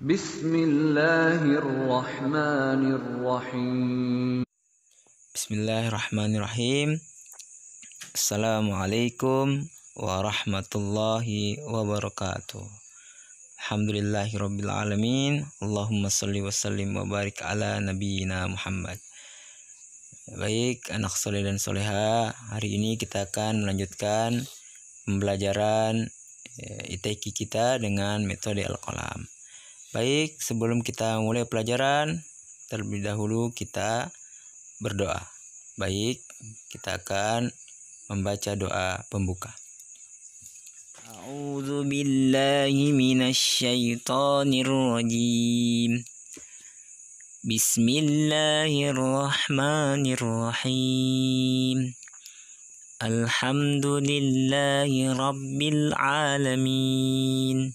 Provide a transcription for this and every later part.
Bismillahirrahmanirrahim. Bismillahirrahmanirrahim. Assalamualaikum warahmatullahi wabarakatuh. Alhamdulillahi rabbil alamin. Allahumma salli wa sallim wa barik ala nabiyyina Muhammad. Baik, anak soleh dan soleha, hari ini kita akan melanjutkan pembelajaran eh, ITK kita dengan metode al-qalam. Baik, sebelum kita mulai pelajaran, terlebih dahulu kita berdoa. Baik, kita akan membaca doa pembuka. A'udzu billahi minasy syaithanir rajim. Bismillahirrahmanirrahim. Alhamdulillahi rabbil alamin.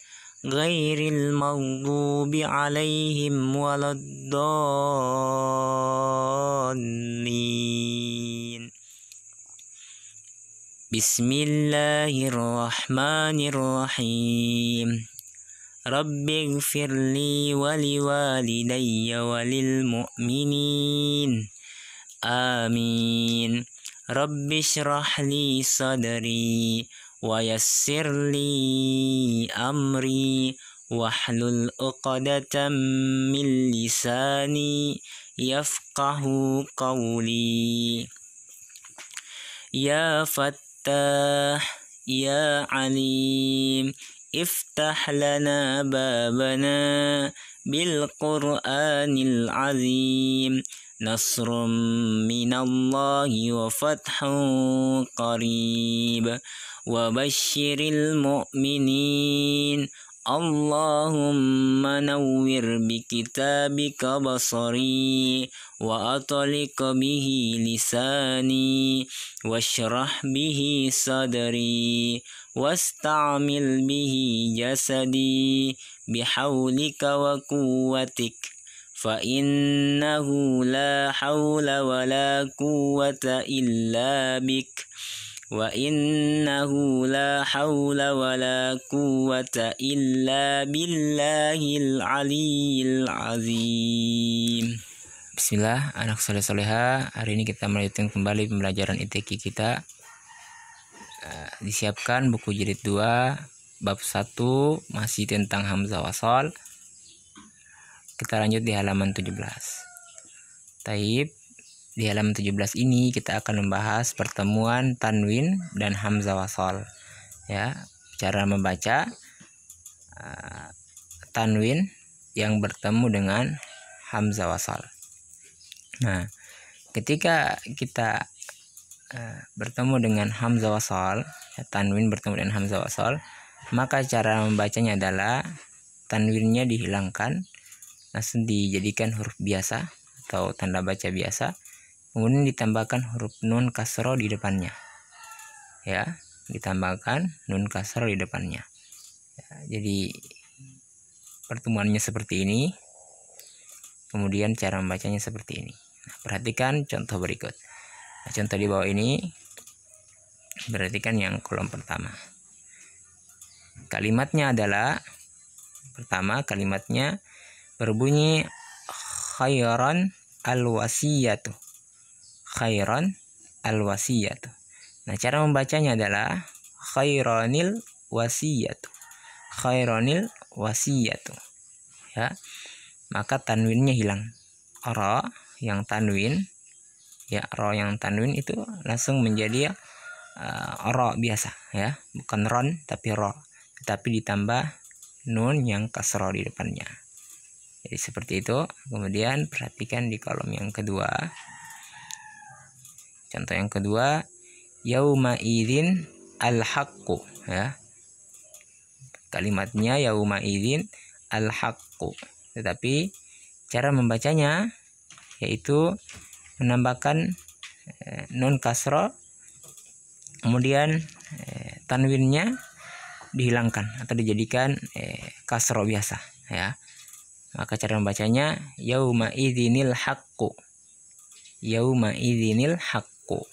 غير المغضوب عليهم ولا الضالين بسم الله الرحمن الرحيم رب اغفر لي ولوالدي وللمؤمنين آمين رب اشرح لي صدري ويسر لي أمري واحلل عقدة من لساني يفقه قولي يا فتاح يا عليم افتح لنا بابنا بالقرآن العظيم نصر من الله وفتح قريب وبشر المؤمنين اللهم نور بكتابك بصري وأطلق به لساني واشرح به صدري واستعمل به جسدي بحولك وقوتك فإنه لا حول ولا قوة إلا بك وإنه لا حول ولا قوة إلا بالله العلي العظيم Bismillah, anak soleh soleha. Hari ini kita melanjutkan kembali pembelajaran ITK kita. Eh, disiapkan buku jilid 2 bab 1 masih tentang hamzah wasol kita lanjut di halaman 17. Taib di halaman 17 ini kita akan membahas pertemuan tanwin dan hamzah Wasol Ya, cara membaca uh, tanwin yang bertemu dengan hamzah Wasol Nah, ketika kita uh, bertemu dengan hamzah Wasol ya, tanwin bertemu dengan hamzah Wasol maka cara membacanya adalah tanwinnya dihilangkan langsung nah, dijadikan huruf biasa atau tanda baca biasa kemudian ditambahkan huruf nun kasro di depannya ya ditambahkan nun kasro di depannya ya, jadi pertemuannya seperti ini kemudian cara membacanya seperti ini nah, perhatikan contoh berikut nah, contoh di bawah ini perhatikan yang kolom pertama kalimatnya adalah pertama kalimatnya berbunyi khairan al-wasiyatu. Khairan al-wasiyatu. Nah, cara membacanya adalah khairanil wasiyatu. Khairanil wasiyatu. Ya. Maka tanwinnya hilang. Ro yang tanwin ya ro yang tanwin itu langsung menjadi uh, eh, ro biasa ya, bukan ron tapi ro, tetapi ditambah nun yang kasro di depannya jadi seperti itu kemudian perhatikan di kolom yang kedua contoh yang kedua yauma idin al haqqu ya kalimatnya yauma idin al haqqu tetapi cara membacanya yaitu menambahkan eh, nun kasro kemudian eh, tanwinnya dihilangkan atau dijadikan eh, kasro biasa ya maka nah, cara membacanya yauma idzinil haqqu. Yauma idzinil haqqu.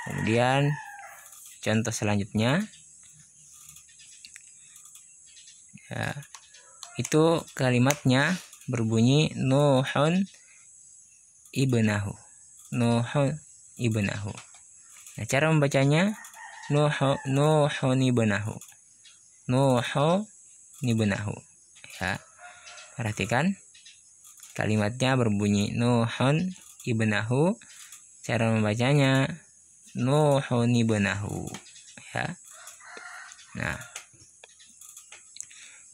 Kemudian contoh selanjutnya ya, itu kalimatnya berbunyi nuhun ibnahu. Nuhun ibnahu. Nah, cara membacanya nuhun nuhun ibnahu. nuhun ibnahu Ya. Perhatikan. Kalimatnya berbunyi Nuhun ibnahu. Cara membacanya Nuhun ibnahu. Ya. Nah.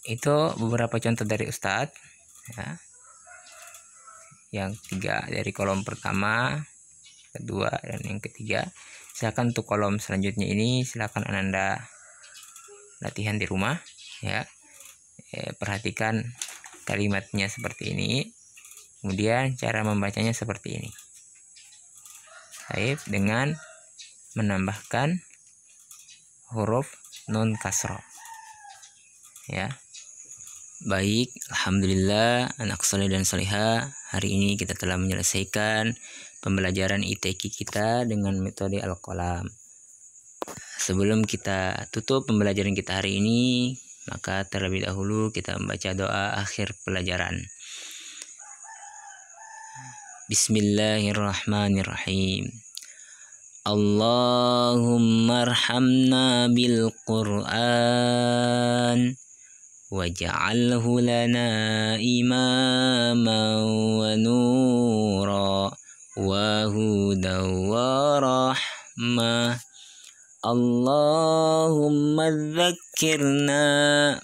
Itu beberapa contoh dari Ustadz. Ya. Yang tiga dari kolom pertama, kedua, dan yang ketiga. Silakan untuk kolom selanjutnya ini silakan Ananda latihan di rumah ya. Eh, perhatikan kalimatnya seperti ini kemudian cara membacanya seperti ini Taib dengan menambahkan huruf non kasro ya baik Alhamdulillah anak soleh dan soleha hari ini kita telah menyelesaikan pembelajaran ITK kita dengan metode al kolam. sebelum kita tutup pembelajaran kita hari ini maka terlebih dahulu kita membaca doa akhir pelajaran. Bismillahirrahmanirrahim. Allahumma arhamna bil Qur'an waj'alhu lana imama wa nura wa hudaw wa rahmah اللهم ذكرنا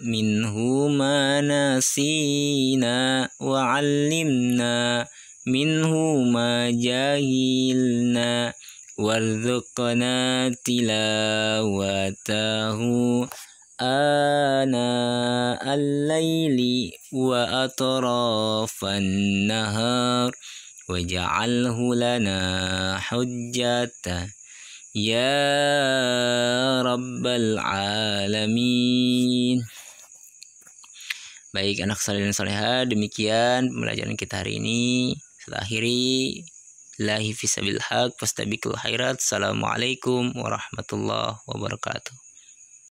منه ما نسينا وعلمنا منه ما جاهلنا وارزقنا تلاوته آناء الليل وأطراف النهار واجعله لنا حجة ya rabbal alamin baik anak saleh dan saleha demikian pembelajaran kita hari ini saya akhiri lahi fisabil haq fastabiqul khairat assalamualaikum warahmatullahi wabarakatuh